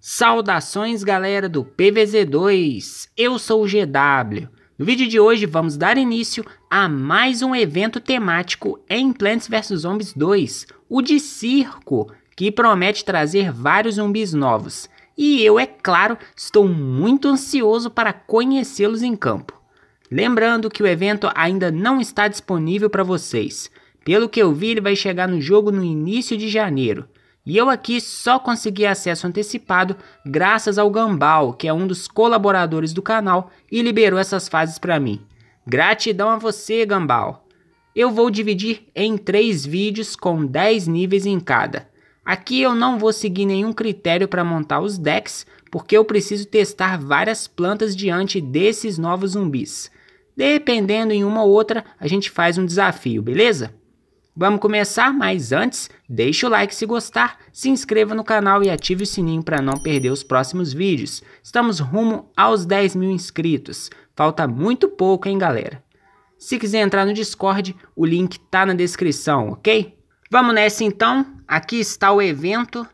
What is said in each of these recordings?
Saudações galera do PVZ2, eu sou o GW. No vídeo de hoje vamos dar início a mais um evento temático em Plants vs Zombies 2, o de circo, que promete trazer vários zumbis novos. E eu, é claro, estou muito ansioso para conhecê-los em campo. Lembrando que o evento ainda não está disponível para vocês. Pelo que eu vi, ele vai chegar no jogo no início de janeiro. E eu aqui só consegui acesso antecipado graças ao Gambal, que é um dos colaboradores do canal e liberou essas fases para mim. Gratidão a você, Gambal! Eu vou dividir em 3 vídeos com 10 níveis em cada. Aqui eu não vou seguir nenhum critério para montar os decks, porque eu preciso testar várias plantas diante desses novos zumbis. Dependendo em uma ou outra, a gente faz um desafio, beleza? Vamos começar, mas antes, deixe o like se gostar, se inscreva no canal e ative o sininho para não perder os próximos vídeos. Estamos rumo aos 10 mil inscritos, falta muito pouco, hein galera? Se quiser entrar no Discord, o link tá na descrição, ok? Vamos nessa então, aqui está o evento.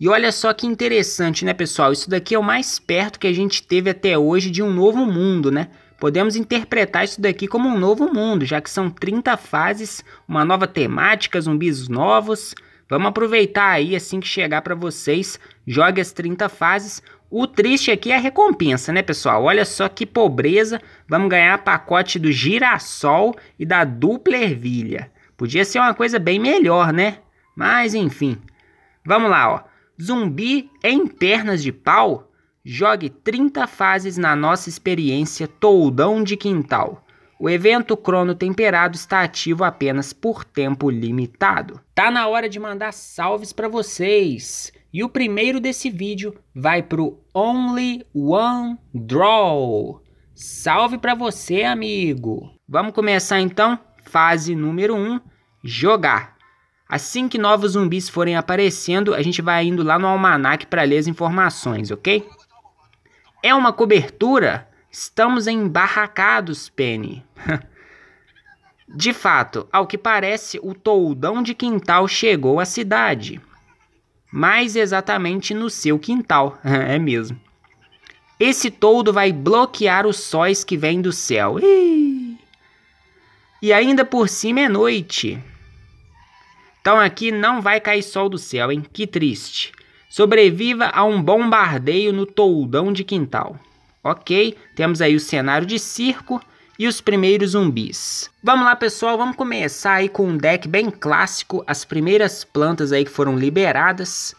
E olha só que interessante, né pessoal? Isso daqui é o mais perto que a gente teve até hoje de um novo mundo, né? Podemos interpretar isso daqui como um novo mundo, já que são 30 fases, uma nova temática, zumbis novos. Vamos aproveitar aí assim que chegar para vocês, jogue as 30 fases. O triste aqui é a recompensa, né, pessoal? Olha só que pobreza. Vamos ganhar pacote do girassol e da dupla ervilha. Podia ser uma coisa bem melhor, né? Mas enfim. Vamos lá, ó. Zumbi em pernas de pau Jogue 30 fases na nossa experiência Toldão de Quintal. O evento Crono Temperado está ativo apenas por tempo limitado. Tá na hora de mandar salves para vocês. E o primeiro desse vídeo vai pro Only One Draw. Salve para você, amigo. Vamos começar então fase número 1, um, jogar. Assim que novos zumbis forem aparecendo, a gente vai indo lá no almanac para ler as informações, ok? É uma cobertura? Estamos embarracados, Penny. De fato, ao que parece, o toldão de quintal chegou à cidade. Mais exatamente no seu quintal, é mesmo. Esse toldo vai bloquear os sóis que vêm do céu. E ainda por cima é noite. Então aqui não vai cair sol do céu, hein? Que triste. Sobreviva a um bombardeio no toldão de quintal. Ok, temos aí o cenário de circo e os primeiros zumbis. Vamos lá, pessoal, vamos começar aí com um deck bem clássico, as primeiras plantas aí que foram liberadas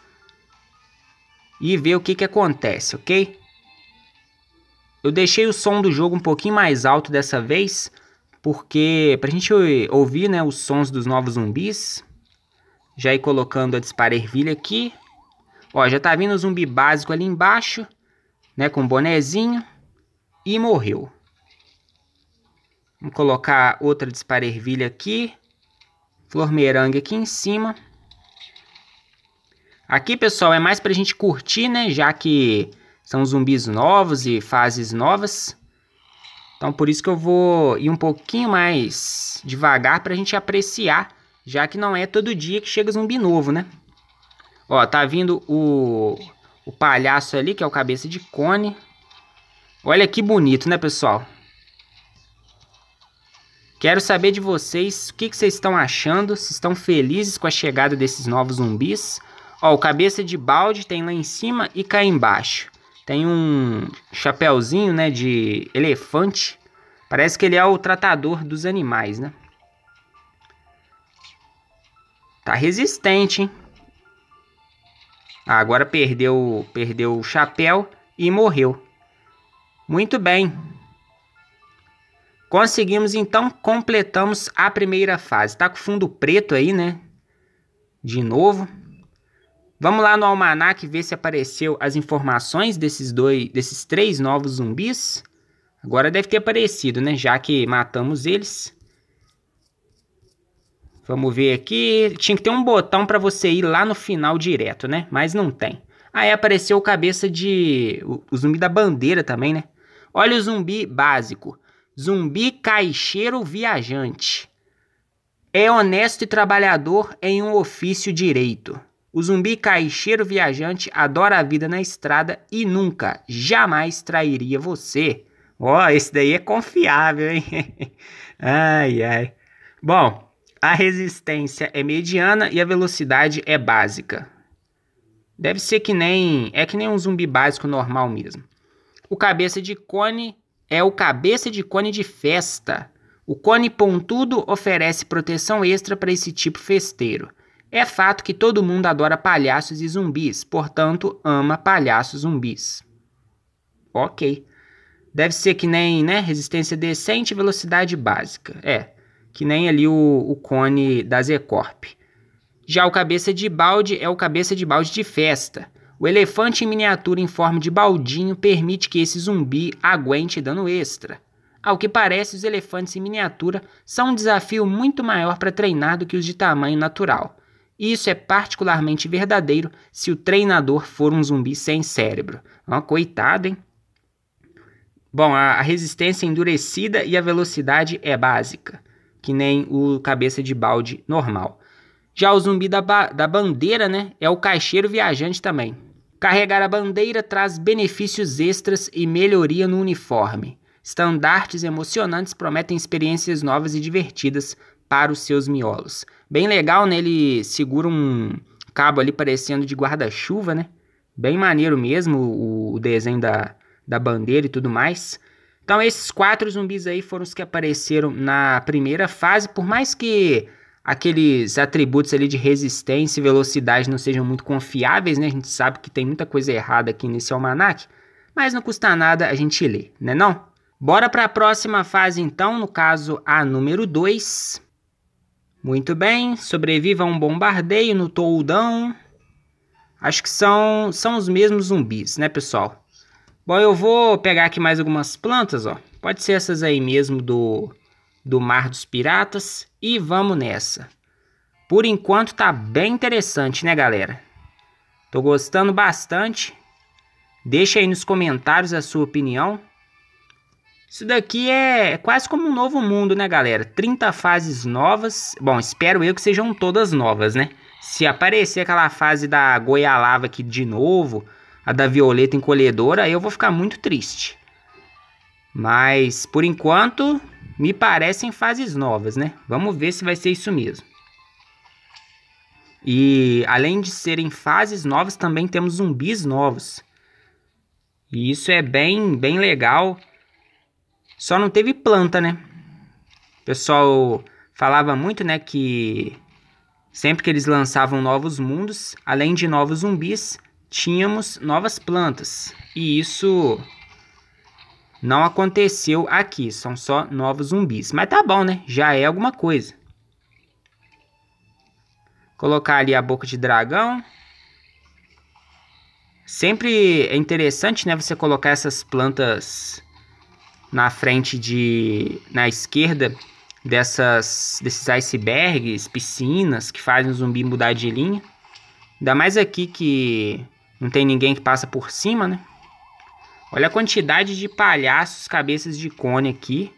e ver o que que acontece, ok? Eu deixei o som do jogo um pouquinho mais alto dessa vez, porque pra gente ouvir, né, os sons dos novos zumbis. Já ir colocando a disparervilha aqui. Ó, já tá vindo o zumbi básico ali embaixo, né? Com bonezinho. E morreu. Vamos colocar outra dispara ervilha aqui. Flor merangue aqui em cima. Aqui, pessoal, é mais pra gente curtir, né? Já que são zumbis novos e fases novas. Então, por isso que eu vou ir um pouquinho mais devagar pra gente apreciar. Já que não é todo dia que chega zumbi novo, né? Ó, tá vindo o, o palhaço ali, que é o cabeça de cone. Olha que bonito, né, pessoal? Quero saber de vocês o que, que vocês estão achando, se estão felizes com a chegada desses novos zumbis. Ó, o cabeça de balde tem lá em cima e cá embaixo. Tem um chapéuzinho, né, de elefante. Parece que ele é o tratador dos animais, né? Tá resistente, hein? Ah, agora perdeu, perdeu o chapéu e morreu. Muito bem. Conseguimos então, completamos a primeira fase. Tá com fundo preto aí, né? De novo. Vamos lá no almanac ver se apareceu as informações desses dois, desses três novos zumbis. Agora deve ter aparecido, né? Já que matamos eles. Vamos ver aqui. Tinha que ter um botão para você ir lá no final direto, né? Mas não tem. Aí apareceu o cabeça de. O, o zumbi da bandeira também, né? Olha o zumbi básico. Zumbi caixeiro viajante. É honesto e trabalhador em um ofício direito. O zumbi caixeiro viajante adora a vida na estrada e nunca, jamais trairia você. Ó, oh, esse daí é confiável, hein? ai, ai. Bom, a resistência é mediana e a velocidade é básica. Deve ser que nem é que nem um zumbi básico normal mesmo. O cabeça de cone é o cabeça de cone de festa. O cone pontudo oferece proteção extra para esse tipo festeiro. É fato que todo mundo adora palhaços e zumbis, portanto, ama palhaços zumbis. OK. Deve ser que nem, né, resistência decente e velocidade básica. É que nem ali o, o cone da Zecorp. Já o cabeça de balde é o cabeça de balde de festa. O elefante em miniatura em forma de baldinho permite que esse zumbi aguente dano extra. Ao que parece, os elefantes em miniatura são um desafio muito maior para treinar do que os de tamanho natural. E isso é particularmente verdadeiro se o treinador for um zumbi sem cérebro. uma coitado, hein? Bom, a resistência é endurecida e a velocidade é básica que nem o cabeça de balde normal. Já o zumbi da, ba da bandeira, né, é o caixeiro viajante também. Carregar a bandeira traz benefícios extras e melhoria no uniforme. Estandartes emocionantes prometem experiências novas e divertidas para os seus miolos. Bem legal, né? Ele segura um cabo ali parecendo de guarda-chuva, né? Bem maneiro mesmo o, o desenho da, da bandeira e tudo mais. Então esses quatro zumbis aí foram os que apareceram na primeira fase, por mais que aqueles atributos ali de resistência e velocidade não sejam muito confiáveis, né? A gente sabe que tem muita coisa errada aqui nesse almanac, mas não custa nada a gente ler, né não? Bora para a próxima fase então, no caso a número 2. Muito bem, sobreviva a um bombardeio no toldão. Acho que são, são os mesmos zumbis, né, pessoal? Bom, eu vou pegar aqui mais algumas plantas, ó. Pode ser essas aí mesmo do, do Mar dos Piratas. E vamos nessa. Por enquanto tá bem interessante, né, galera? Tô gostando bastante. Deixa aí nos comentários a sua opinião. Isso daqui é, é quase como um novo mundo, né, galera? 30 fases novas. Bom, espero eu que sejam todas novas, né? Se aparecer aquela fase da goialava aqui de novo, a da Violeta encolhedora, aí eu vou ficar muito triste. Mas, por enquanto, me parecem fases novas, né? Vamos ver se vai ser isso mesmo. E, além de serem fases novas, também temos zumbis novos. E isso é bem, bem legal. Só não teve planta, né? O pessoal falava muito, né, que sempre que eles lançavam novos mundos, além de novos zumbis, tínhamos novas plantas. E isso não aconteceu aqui, são só novos zumbis. Mas tá bom, né? Já é alguma coisa. Colocar ali a boca de dragão. Sempre é interessante, né, você colocar essas plantas na frente de na esquerda dessas desses icebergs, piscinas que fazem o zumbi mudar de linha. Ainda mais aqui que não tem ninguém que passa por cima, né? Olha a quantidade de palhaços, cabeças de cone aqui.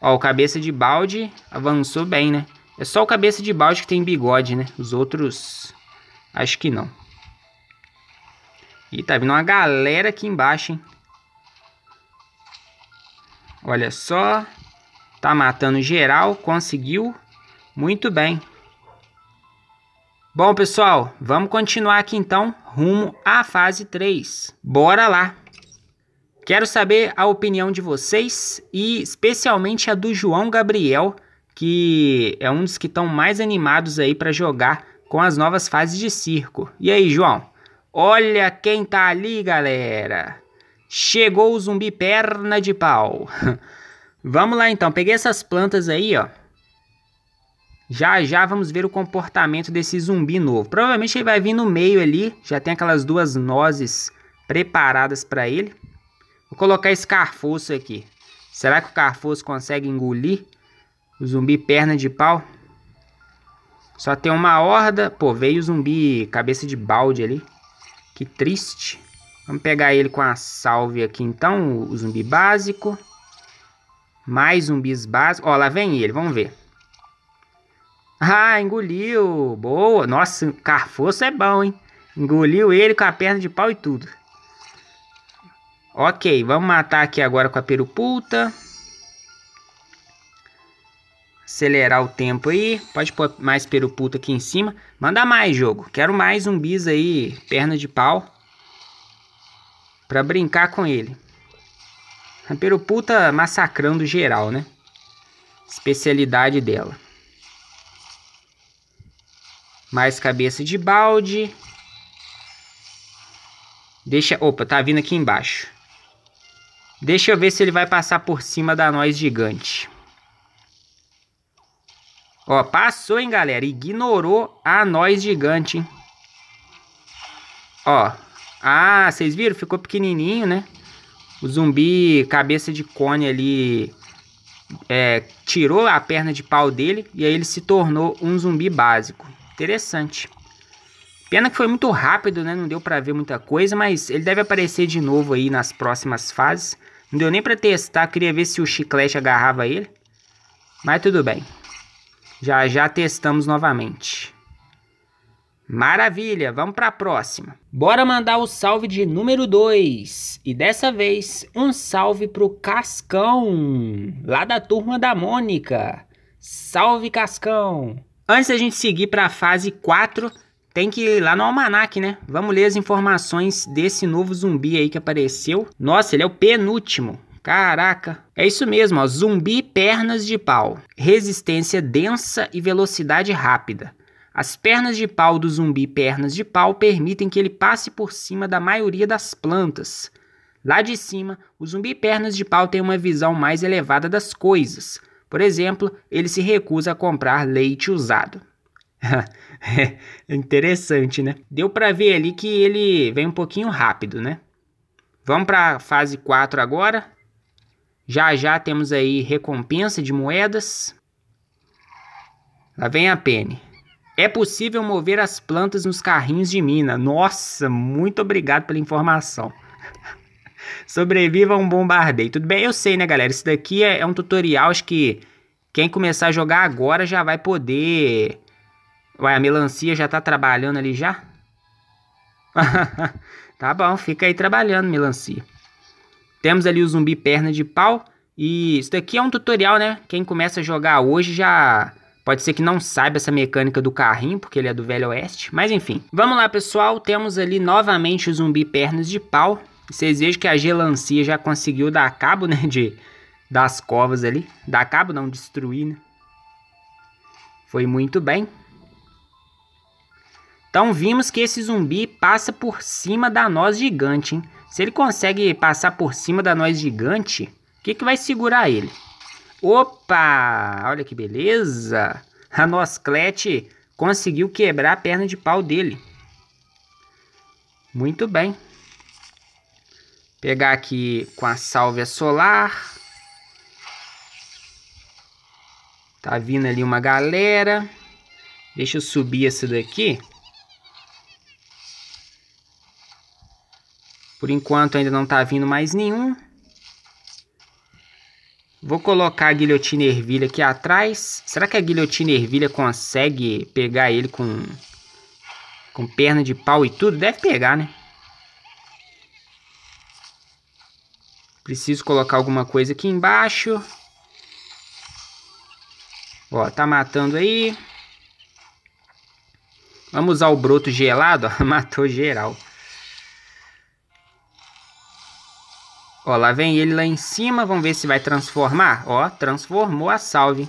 Ó, o cabeça de balde avançou bem, né? É só o cabeça de balde que tem bigode, né? Os outros, acho que não. E tá vindo uma galera aqui embaixo, hein? Olha só. Tá matando geral, conseguiu. Muito bem. Bom, pessoal, vamos continuar aqui então, rumo à fase 3. Bora lá! Quero saber a opinião de vocês e especialmente a do João Gabriel, que é um dos que estão mais animados aí para jogar com as novas fases de circo. E aí, João? Olha quem tá ali, galera! Chegou o zumbi perna de pau. vamos lá então, peguei essas plantas aí, ó. Já já vamos ver o comportamento desse zumbi novo. Provavelmente ele vai vir no meio ali, já tem aquelas duas nozes preparadas para ele. Vou colocar esse carfoço aqui. Será que o carfoço consegue engolir o zumbi perna de pau? Só tem uma horda. Pô, veio o zumbi cabeça de balde ali. Que triste. Vamos pegar ele com a salve aqui então, o zumbi básico. Mais zumbis básicos. Ó, lá vem ele, vamos ver. Ah, engoliu. Boa. Nossa, Carfosso é bom, hein? Engoliu ele com a perna de pau e tudo. Ok, vamos matar aqui agora com a peruputa. Acelerar o tempo aí. Pode pôr mais peruputa aqui em cima. Manda mais, jogo. Quero mais zumbis aí, perna de pau. Pra brincar com ele. A peruputa massacrando geral, né? Especialidade dela. Mais cabeça de balde. Deixa... Opa, tá vindo aqui embaixo. Deixa eu ver se ele vai passar por cima da nós gigante. Ó, passou, hein, galera. Ignorou a nós gigante, hein. Ó. Ah, vocês viram? Ficou pequenininho, né? O zumbi cabeça de cone ali é, tirou a perna de pau dele e aí ele se tornou um zumbi básico. Interessante. Pena que foi muito rápido, né? Não deu para ver muita coisa, mas ele deve aparecer de novo aí nas próximas fases. Não deu nem para testar, queria ver se o chiclete agarrava ele. Mas tudo bem. Já já testamos novamente. Maravilha, vamos para a próxima. Bora mandar o salve de número 2. E dessa vez, um salve pro Cascão, lá da turma da Mônica. Salve Cascão! Antes da gente seguir para a fase 4, tem que ir lá no almanac, né? Vamos ler as informações desse novo zumbi aí que apareceu. Nossa, ele é o penúltimo. Caraca. É isso mesmo, ó. Zumbi pernas de pau. Resistência densa e velocidade rápida. As pernas de pau do zumbi pernas de pau permitem que ele passe por cima da maioria das plantas. Lá de cima, o zumbi pernas de pau tem uma visão mais elevada das coisas por exemplo, ele se recusa a comprar leite usado. é interessante, né? Deu para ver ali que ele vem um pouquinho rápido, né? Vamos para a fase 4 agora. Já já temos aí recompensa de moedas. Lá vem a Penny. É possível mover as plantas nos carrinhos de mina. Nossa, muito obrigado pela informação. Sobreviva um bombardeio. Tudo bem, eu sei, né, galera? Isso daqui é, é um tutorial, acho que quem começar a jogar agora já vai poder... Ué, a melancia já tá trabalhando ali já? tá bom, fica aí trabalhando, melancia. Temos ali o zumbi perna de pau. E isso daqui é um tutorial, né? Quem começa a jogar hoje já... Pode ser que não saiba essa mecânica do carrinho, porque ele é do Velho Oeste. Mas enfim. Vamos lá, pessoal. Temos ali novamente o zumbi pernas de pau. Vocês vejam que a gelancia já conseguiu dar cabo, né, de, das covas ali. Dar cabo, não, destruir, né? Foi muito bem. Então vimos que esse zumbi passa por cima da noz gigante, hein? Se ele consegue passar por cima da noz gigante, o que, que vai segurar ele? Opa! Olha que beleza! A Nosclete conseguiu quebrar a perna de pau dele. Muito bem. Pegar aqui com a sálvia solar. Tá vindo ali uma galera. Deixa eu subir esse daqui. Por enquanto ainda não tá vindo mais nenhum. Vou colocar a guilhotina ervilha aqui atrás. Será que a guilhotina ervilha consegue pegar ele com, com perna de pau e tudo? Deve pegar, né? Preciso colocar alguma coisa aqui embaixo. Ó, tá matando aí. Vamos usar o broto gelado, ó, matou geral. Ó, lá vem ele lá em cima, vamos ver se vai transformar. Ó, transformou a salve.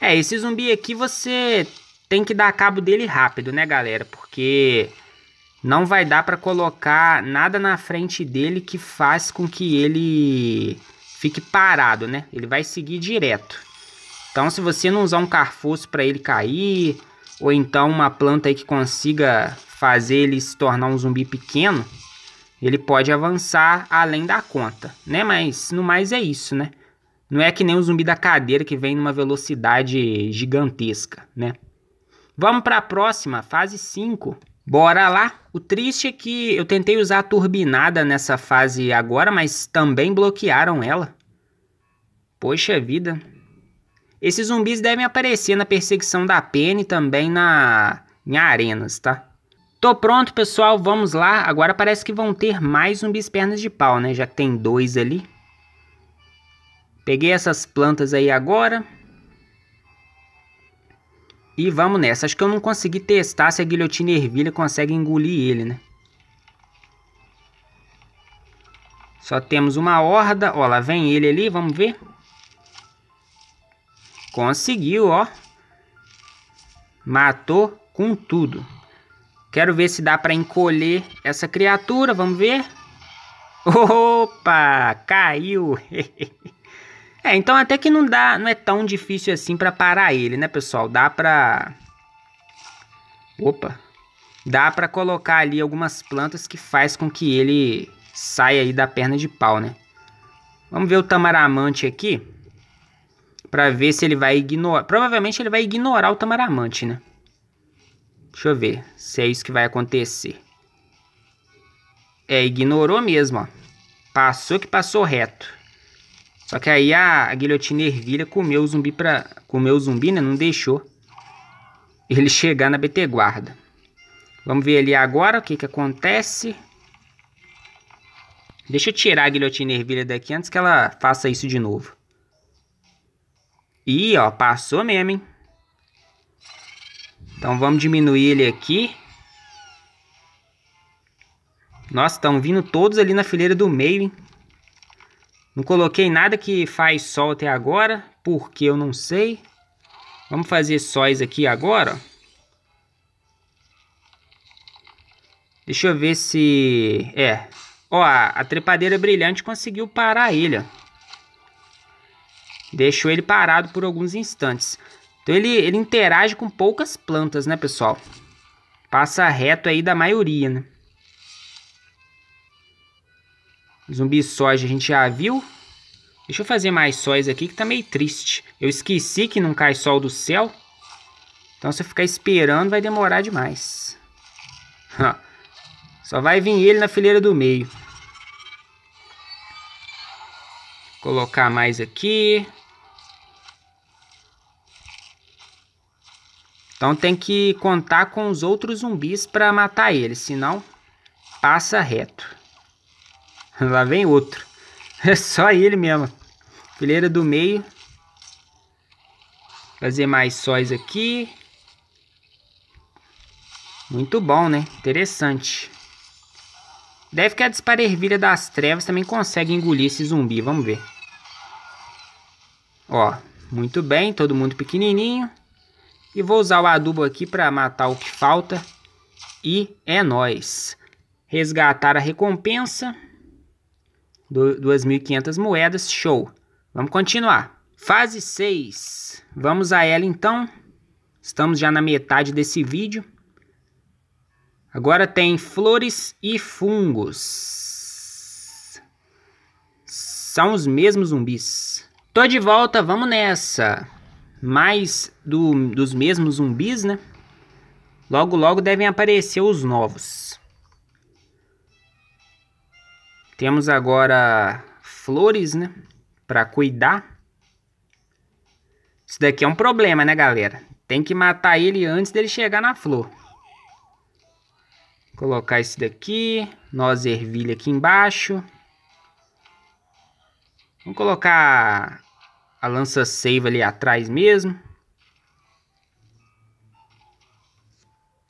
É, esse zumbi aqui você tem que dar cabo dele rápido, né, galera? Porque não vai dar para colocar nada na frente dele que faz com que ele fique parado, né? Ele vai seguir direto. Então, se você não usar um carfoço para ele cair, ou então uma planta aí que consiga fazer ele se tornar um zumbi pequeno, ele pode avançar além da conta, né? Mas no mais é isso, né? Não é que nem o zumbi da cadeira que vem numa velocidade gigantesca, né? Vamos para a próxima, fase 5. Bora lá! O triste é que eu tentei usar a turbinada nessa fase agora, mas também bloquearam ela. Poxa vida. Esses zumbis devem aparecer na perseguição da Penny também na em arenas, tá? Tô pronto, pessoal, vamos lá. Agora parece que vão ter mais zumbis pernas de pau, né? Já tem dois ali. Peguei essas plantas aí agora. E vamos nessa. Acho que eu não consegui testar se a guilhotina ervilha consegue engolir ele, né? Só temos uma horda. Ó, lá vem ele ali. Vamos ver. Conseguiu, ó. Matou com tudo. Quero ver se dá para encolher essa criatura. Vamos ver. Opa, caiu. É, então até que não dá, não é tão difícil assim para parar ele, né, pessoal? Dá para Opa. Dá para colocar ali algumas plantas que faz com que ele saia aí da perna de pau, né? Vamos ver o tamaramante aqui para ver se ele vai ignorar. Provavelmente ele vai ignorar o tamaramante, né? Deixa eu ver se é isso que vai acontecer. É, ignorou mesmo, ó. Passou que passou reto. Só que aí a, a guilhotina ervilha comeu o zumbi pra. Comeu o zumbi, né? Não deixou ele chegar na BT guarda. Vamos ver ali agora o que que acontece. Deixa eu tirar a guilhotina ervilha daqui antes que ela faça isso de novo. Ih, ó, passou mesmo, hein? Então vamos diminuir ele aqui. Nossa, estão vindo todos ali na fileira do meio, hein? Não coloquei nada que faz sol até agora, porque eu não sei. Vamos fazer sóis aqui agora. Deixa eu ver se... É. Ó, a trepadeira brilhante conseguiu parar a ilha. Deixou ele parado por alguns instantes. Então ele, ele interage com poucas plantas, né, pessoal? Passa reto aí da maioria, né? Zumbi soja a gente já viu. Deixa eu fazer mais sóis aqui que tá meio triste. Eu esqueci que não cai sol do céu. Então se eu ficar esperando vai demorar demais. Só vai vir ele na fileira do meio. Colocar mais aqui. Então tem que contar com os outros zumbis para matar ele, senão passa reto. Lá vem outro. É só ele mesmo. Fileira do meio. Fazer mais sóis aqui. Muito bom, né? Interessante. Deve que a disparervilha das trevas também consegue engolir esse zumbi. Vamos ver. Ó, muito bem. Todo mundo pequenininho. E vou usar o adubo aqui para matar o que falta. E é nós Resgatar a recompensa. 2.500 moedas, show. Vamos continuar. Fase 6. Vamos a ela então. Estamos já na metade desse vídeo. Agora tem flores e fungos. São os mesmos zumbis. Tô de volta, vamos nessa. Mais do, dos mesmos zumbis, né? Logo, logo devem aparecer os novos. Temos agora flores, né? Para cuidar. Isso daqui é um problema, né, galera? Tem que matar ele antes dele chegar na flor. Colocar esse daqui. Noz ervilha aqui embaixo. Vamos colocar a lança seiva ali atrás mesmo.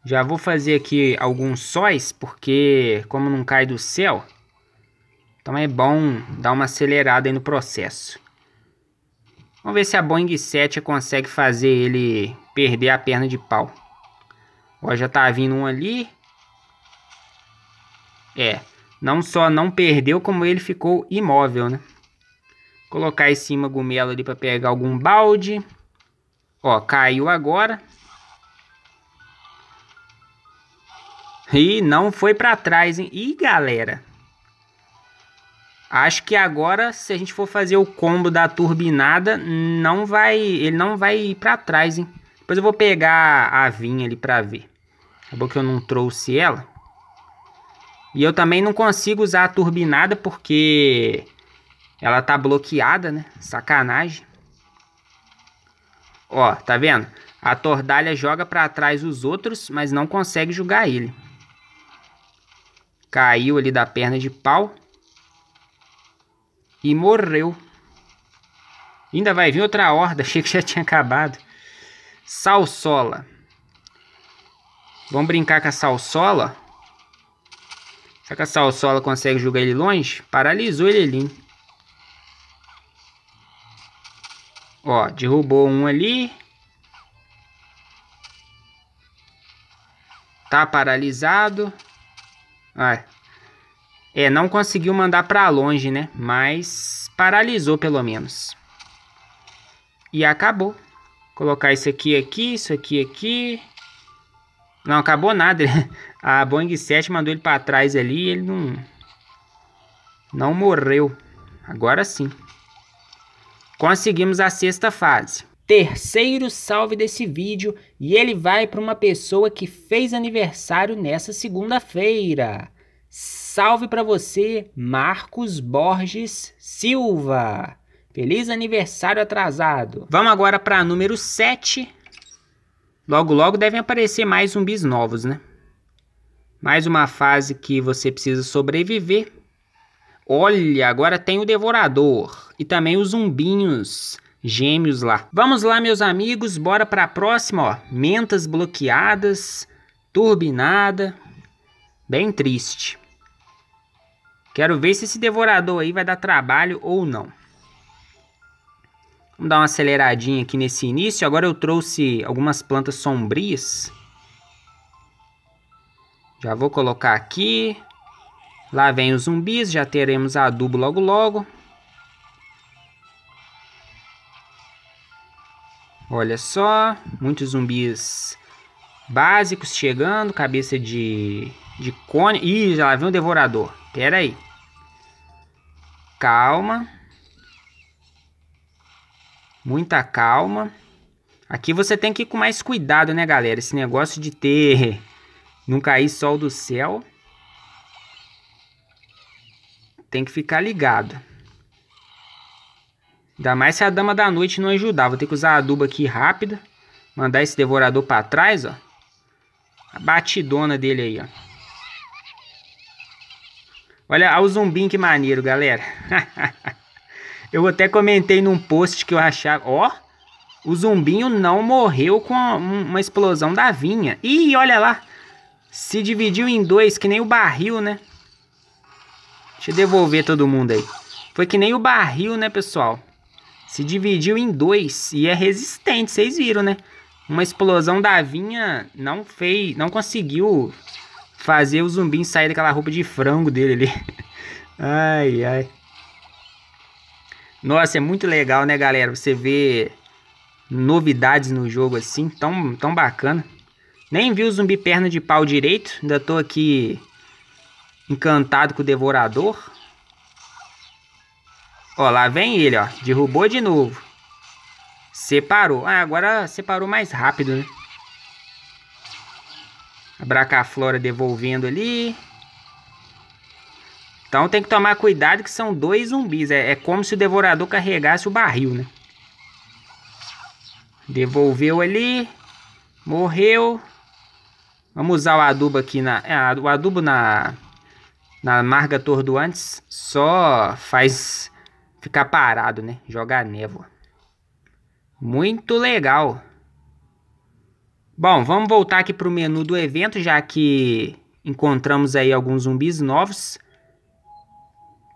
Já vou fazer aqui alguns sóis, porque como não cai do céu, então é bom dar uma acelerada no processo. Vamos ver se a Boeing 7 consegue fazer ele perder a perna de pau. Ó, já tá vindo um ali. É, não só não perdeu, como ele ficou imóvel, né? Colocar em cima gomelo ali para pegar algum balde. Ó, caiu agora. E não foi para trás, hein? Ih, galera. Acho que agora, se a gente for fazer o combo da turbinada, não vai, ele não vai ir para trás, hein? Depois eu vou pegar a vinha ali para ver. Acabou que eu não trouxe ela. E eu também não consigo usar a turbinada porque ela tá bloqueada, né? Sacanagem. Ó, tá vendo? A tordalha joga para trás os outros, mas não consegue jogar ele. Caiu ali da perna de pau e morreu. Ainda vai vir outra horda, achei que já tinha acabado. Salsola. Vamos brincar com a salsola. Será que a salsola consegue jogar ele longe? Paralisou ele ali. Ó, derrubou um ali. Tá paralisado. Vai. É, não conseguiu mandar para longe, né? Mas paralisou pelo menos. E acabou. Colocar isso aqui aqui, isso aqui aqui. Não acabou nada. A Boeing 7 mandou ele para trás ali e ele não não morreu. Agora sim. Conseguimos a sexta fase. Terceiro salve desse vídeo e ele vai para uma pessoa que fez aniversário nessa segunda-feira. Salve para você, Marcos Borges Silva. Feliz aniversário atrasado. Vamos agora para número 7. Logo logo devem aparecer mais zumbis novos, né? Mais uma fase que você precisa sobreviver. Olha, agora tem o devorador e também os zumbinhos gêmeos lá. Vamos lá, meus amigos, bora para a próxima, ó. Mentas bloqueadas, turbinada, Bem triste. Quero ver se esse devorador aí vai dar trabalho ou não. Vamos dar uma aceleradinha aqui nesse início. Agora eu trouxe algumas plantas sombrias. Já vou colocar aqui. Lá vem os zumbis, já teremos adubo logo logo. Olha só, muitos zumbis básicos chegando, cabeça de de cone. Ih, já vem um devorador. Pera aí. Calma. Muita calma. Aqui você tem que ir com mais cuidado, né, galera? Esse negócio de ter... Não cair sol do céu. Tem que ficar ligado. Ainda mais se a dama da noite não ajudar. Vou ter que usar a aduba aqui rápida. Mandar esse devorador pra trás, ó. A batidona dele aí, ó. Olha, olha o zumbim que maneiro, galera. eu até comentei num post que eu achava... Ó, o zumbinho não morreu com uma explosão da vinha. Ih, olha lá. Se dividiu em dois, que nem o barril, né? Deixa eu devolver todo mundo aí. Foi que nem o barril, né, pessoal? Se dividiu em dois e é resistente, vocês viram, né? Uma explosão da vinha não fez, não conseguiu fazer o zumbi sair daquela roupa de frango dele ali. ai, ai. Nossa, é muito legal, né, galera? Você vê novidades no jogo assim, tão, tão bacana. Nem vi o zumbi perna de pau direito, ainda tô aqui encantado com o devorador. Ó, lá vem ele, ó. Derrubou de novo. Separou. Ah, agora separou mais rápido, né? A Bracaflora devolvendo ali. Então tem que tomar cuidado que são dois zumbis. É, é como se o devorador carregasse o barril, né? Devolveu ali. Morreu. Vamos usar o adubo aqui na... É, o adubo na... Na marga tordoantes só faz ficar parado, né? Jogar névoa. Muito legal. Bom, vamos voltar aqui para o menu do evento, já que encontramos aí alguns zumbis novos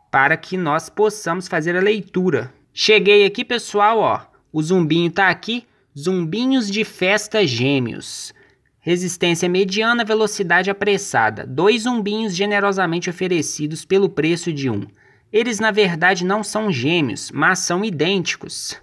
para que nós possamos fazer a leitura. Cheguei aqui, pessoal, ó. O zumbinho tá aqui, zumbinhos de festa gêmeos. Resistência mediana, velocidade apressada. Dois zumbinhos generosamente oferecidos pelo preço de um. Eles, na verdade, não são gêmeos, mas são idênticos.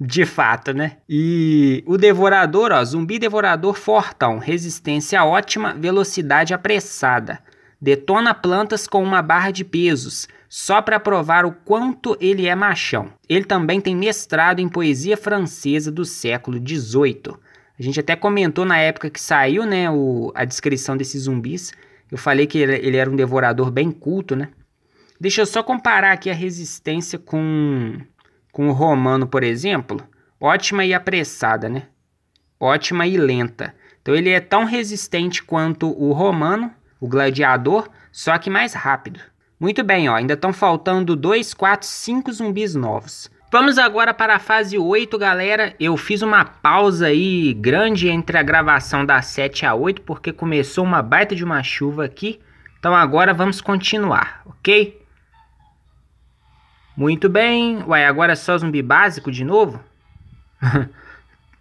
De fato, né? E o devorador, ó, zumbi devorador fortão, resistência ótima, velocidade apressada. Detona plantas com uma barra de pesos, só para provar o quanto ele é machão. Ele também tem mestrado em poesia francesa do século XVIII. A gente até comentou na época que saiu, né, o, a descrição desses zumbis. Eu falei que ele, ele era um devorador bem culto, né? Deixa eu só comparar aqui a resistência com com o romano, por exemplo, ótima e apressada, né? Ótima e lenta. Então ele é tão resistente quanto o romano, o gladiador, só que mais rápido. Muito bem, ó, ainda estão faltando 2, 4, 5 zumbis novos. Vamos agora para a fase 8, galera. Eu fiz uma pausa aí grande entre a gravação da 7 a 8, porque começou uma baita de uma chuva aqui. Então agora vamos continuar, ok? Muito bem. Uai, agora é só zumbi básico de novo?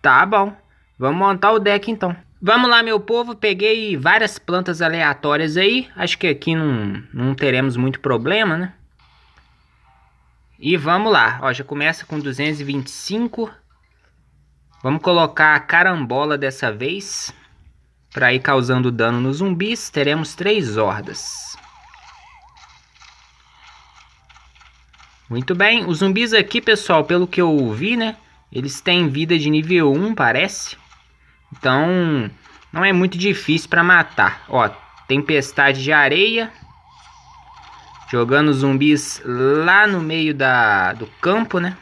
tá bom. Vamos montar o deck então. Vamos lá, meu povo. Peguei várias plantas aleatórias aí. Acho que aqui não, não teremos muito problema, né? E vamos lá. Ó, já começa com 225. Vamos colocar a carambola dessa vez. Para ir causando dano nos zumbis, teremos três hordas. Muito bem, os zumbis aqui, pessoal, pelo que eu vi, né? Eles têm vida de nível 1, parece. Então, não é muito difícil para matar. Ó, tempestade de areia. Jogando zumbis lá no meio da, do campo, né?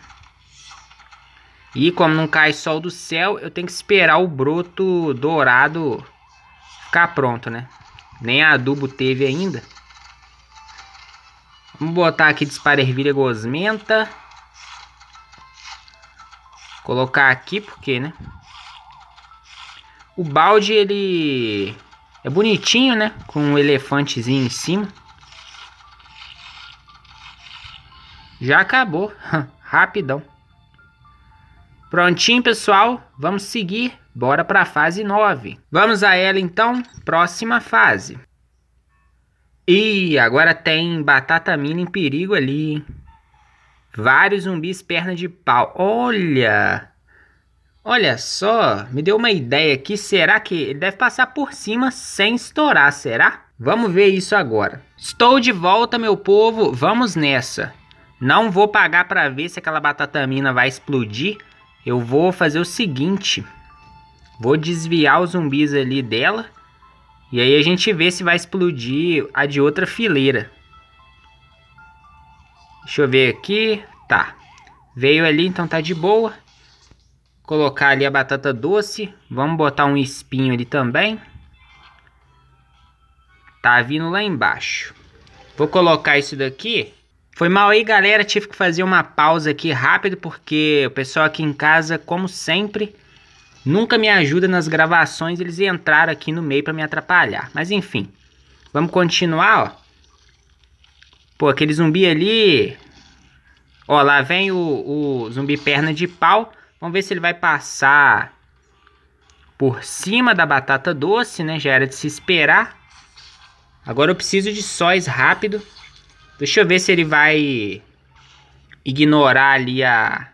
E como não cai sol do céu, eu tenho que esperar o broto dourado ficar pronto, né? Nem adubo teve ainda. Vamos botar aqui dispara ervilha gosmenta. Colocar aqui porque, né? O balde ele é bonitinho, né? Com um elefantezinho em cima. Já acabou, rapidão. Prontinho, pessoal. Vamos seguir. Bora para a fase 9. Vamos a ela então, próxima fase. E agora tem batata mina em perigo ali, Vários zumbis perna de pau. Olha! Olha só, me deu uma ideia aqui. Será que ele deve passar por cima sem estourar, será? Vamos ver isso agora. Estou de volta, meu povo. Vamos nessa. Não vou pagar para ver se aquela batata mina vai explodir. Eu vou fazer o seguinte. Vou desviar os zumbis ali dela. E aí a gente vê se vai explodir a de outra fileira. Deixa eu ver aqui. Tá. Veio ali, então tá de boa. Colocar ali a batata doce. Vamos botar um espinho ali também. Tá vindo lá embaixo. Vou colocar isso daqui. Foi mal aí, galera. Tive que fazer uma pausa aqui rápido, porque o pessoal aqui em casa, como sempre Nunca me ajuda nas gravações, eles entraram aqui no meio para me atrapalhar. Mas enfim, vamos continuar, ó. Pô, aquele zumbi ali... Ó, lá vem o, o zumbi perna de pau. Vamos ver se ele vai passar por cima da batata doce, né? Já era de se esperar. Agora eu preciso de sóis rápido. Deixa eu ver se ele vai ignorar ali a...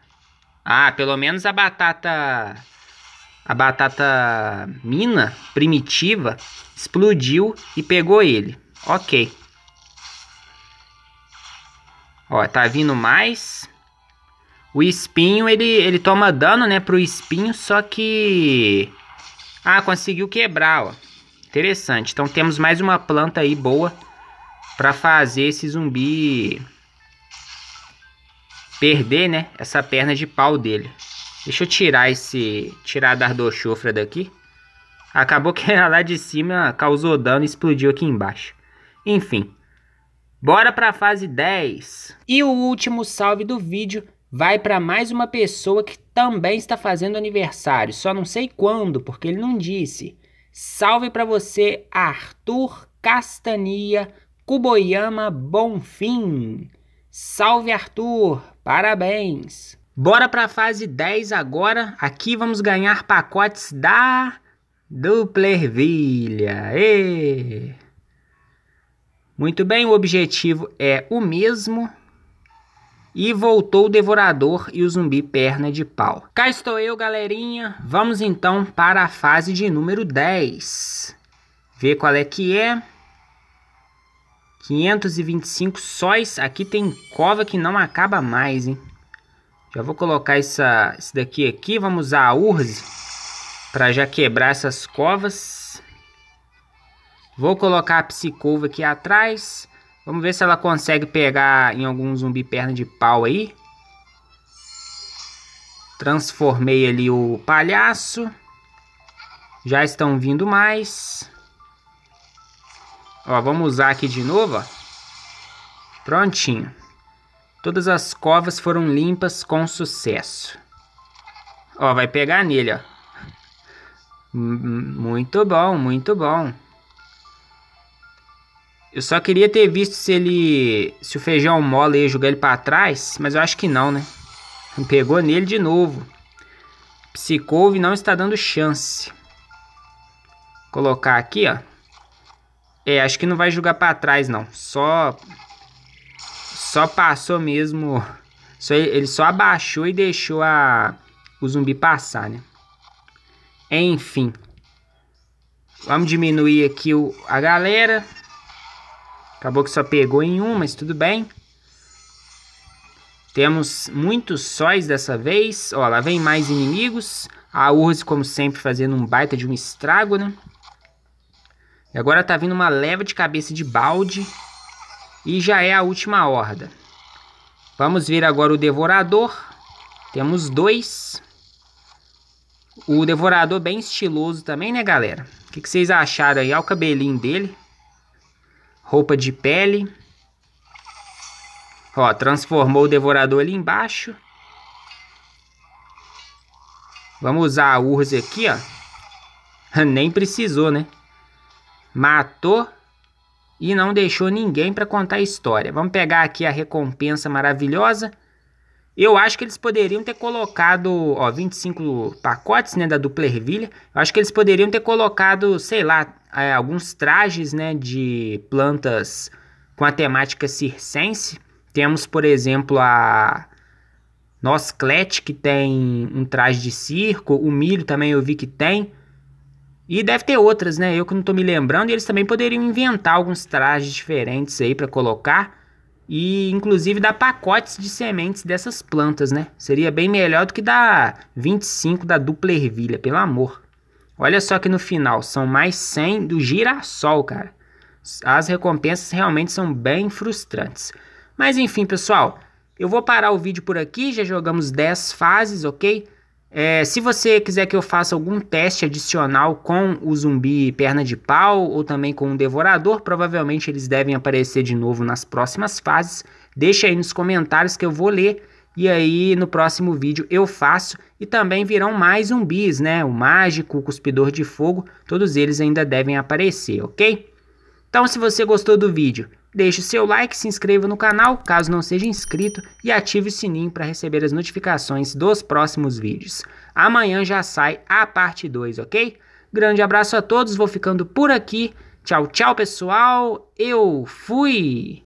Ah, pelo menos a batata a batata mina primitiva explodiu e pegou ele. Ok. Ó, tá vindo mais. O espinho, ele, ele toma dano, né, pro espinho, só que... Ah, conseguiu quebrar, ó. Interessante. Então temos mais uma planta aí boa para fazer esse zumbi perder, né, essa perna de pau dele. Deixa eu tirar esse... Tirar a dardochofra daqui. Acabou que ela lá de cima causou dano e explodiu aqui embaixo. Enfim. Bora pra fase 10. E o último salve do vídeo vai para mais uma pessoa que também está fazendo aniversário. Só não sei quando, porque ele não disse. Salve para você, Arthur Castania Kuboyama Bonfim. Salve, Arthur! Parabéns! Bora para a fase 10 agora. Aqui vamos ganhar pacotes da Duplervilha. E... Muito bem, o objetivo é o mesmo. E voltou o Devorador e o Zumbi Perna de Pau. Cá estou eu, galerinha. Vamos então para a fase de número 10. Ver qual é que é. 525 sóis. Aqui tem cova que não acaba mais, hein? Já vou colocar essa, esse daqui aqui. Vamos usar a urze para já quebrar essas covas. Vou colocar a psicova aqui atrás. Vamos ver se ela consegue pegar em algum zumbi perna de pau aí. Transformei ali o palhaço. Já estão vindo mais. Ó, vamos usar aqui de novo, ó. Prontinho. Todas as covas foram limpas com sucesso. Ó, vai pegar nele, ó. Muito bom, muito bom. Eu só queria ter visto se ele... Se o feijão mole ia jogar ele pra trás, mas eu acho que não, né? Pegou nele de novo. Psicouve não está dando chance. Colocar aqui, ó. É, acho que não vai jogar pra trás, não. Só só passou mesmo. Só, ele só abaixou e deixou a, o zumbi passar, né? Enfim. Vamos diminuir aqui o, a galera. Acabou que só pegou em um, mas tudo bem. Temos muitos sóis dessa vez. Ó, lá vem mais inimigos. A Urze, como sempre, fazendo um baita de um estrago, né? E agora tá vindo uma leva de cabeça de balde e já é a última horda. Vamos ver agora o Devorador. Temos dois. O Devorador bem estiloso também, né, galera? O que, que vocês acharam aí? Olha o cabelinho dele. Roupa de pele. Ó, transformou o Devorador ali embaixo. Vamos usar a Urze aqui, ó. Nem precisou, né? Matou e não deixou ninguém para contar a história. Vamos pegar aqui a recompensa maravilhosa. Eu acho que eles poderiam ter colocado, ó, 25 pacotes, né, da dupla ervilha. Eu acho que eles poderiam ter colocado, sei lá, é, alguns trajes, né, de plantas com a temática circense. Temos, por exemplo, a Nosclete, que tem um traje de circo. O milho também eu vi que tem. E deve ter outras, né? Eu que não tô me lembrando. E eles também poderiam inventar alguns trajes diferentes aí para colocar. E inclusive dar pacotes de sementes dessas plantas, né? Seria bem melhor do que dar 25 da dupla ervilha, pelo amor. Olha só que no final são mais 100 do girassol, cara. As recompensas realmente são bem frustrantes. Mas enfim, pessoal, eu vou parar o vídeo por aqui. Já jogamos 10 fases, ok? É, se você quiser que eu faça algum teste adicional com o zumbi perna de pau ou também com o devorador, provavelmente eles devem aparecer de novo nas próximas fases. Deixa aí nos comentários que eu vou ler e aí no próximo vídeo eu faço. E também virão mais zumbis, né? O mágico, o cuspidor de fogo, todos eles ainda devem aparecer, ok? Então se você gostou do vídeo, Deixe seu like, se inscreva no canal caso não seja inscrito e ative o sininho para receber as notificações dos próximos vídeos. Amanhã já sai a parte 2, ok? Grande abraço a todos, vou ficando por aqui. Tchau, tchau pessoal, eu fui!